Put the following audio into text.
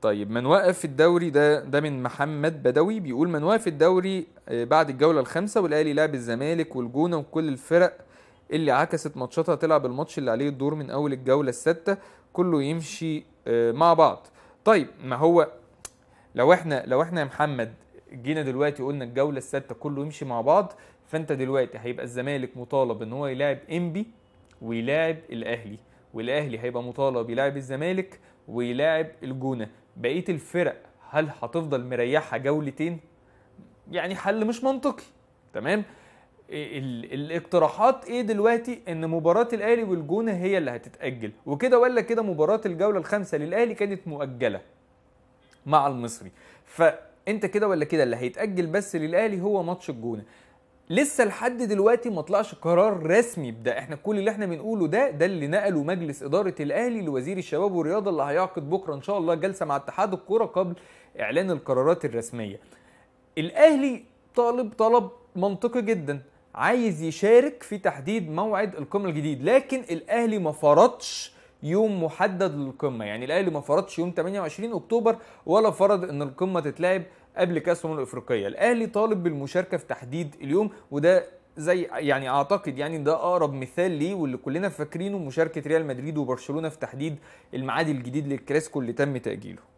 طيب من وقف الدوري ده ده من محمد بدوي بيقول من وقف الدوري آه، بعد الجوله الخامسه والاهلي لعب الزمالك والجونه وكل الفرق اللي عكست ماتشاتها تلعب الماتش اللي عليه الدور من اول الجوله الستة كله يمشي آه، مع بعض طيب ما هو لو احنا لو احنا يا محمد جينا دلوقتي قلنا الجوله الستة كله يمشي مع بعض فانت دلوقتي هيبقى الزمالك مطالب ان هو يلاعب انبي ويلاعب الاهلي والاهلي هيبقى مطالب يلاعب الزمالك ويلاعب الجونه بقيه الفرق هل هتفضل مريحه جولتين يعني حل مش منطقي تمام الاقتراحات ايه دلوقتي ان مباراه الاهلي والجونه هي اللي هتتاجل وكده ولا كده مباراه الجوله الخامسه للاهلي كانت مؤجله مع المصري فانت كده ولا كده اللي هيتاجل بس للاهلي هو ماتش الجونه لسه لحد دلوقتي ما طلعش قرار رسمي بده احنا كل اللي احنا بنقوله ده ده اللي نقله مجلس اداره الاهلي لوزير الشباب والرياضه اللي هيعقد بكره ان شاء الله جلسه مع اتحاد الكوره قبل اعلان القرارات الرسميه الاهلي طالب طلب منطقي جدا عايز يشارك في تحديد موعد القمه الجديد لكن الاهلي ما فرضش يوم محدد للقمه يعني الاهلي ما فرضش يوم 28 اكتوبر ولا فرض ان القمه تتلعب قبل كاس الامم الافريقيه الاهلي طالب بالمشاركه في تحديد اليوم وده زي يعني اعتقد يعني ده اقرب مثال ليه واللي كلنا فاكرينه مشاركه ريال مدريد وبرشلونه في تحديد الميعاد الجديد للكلاسيكو اللي تم تاجيله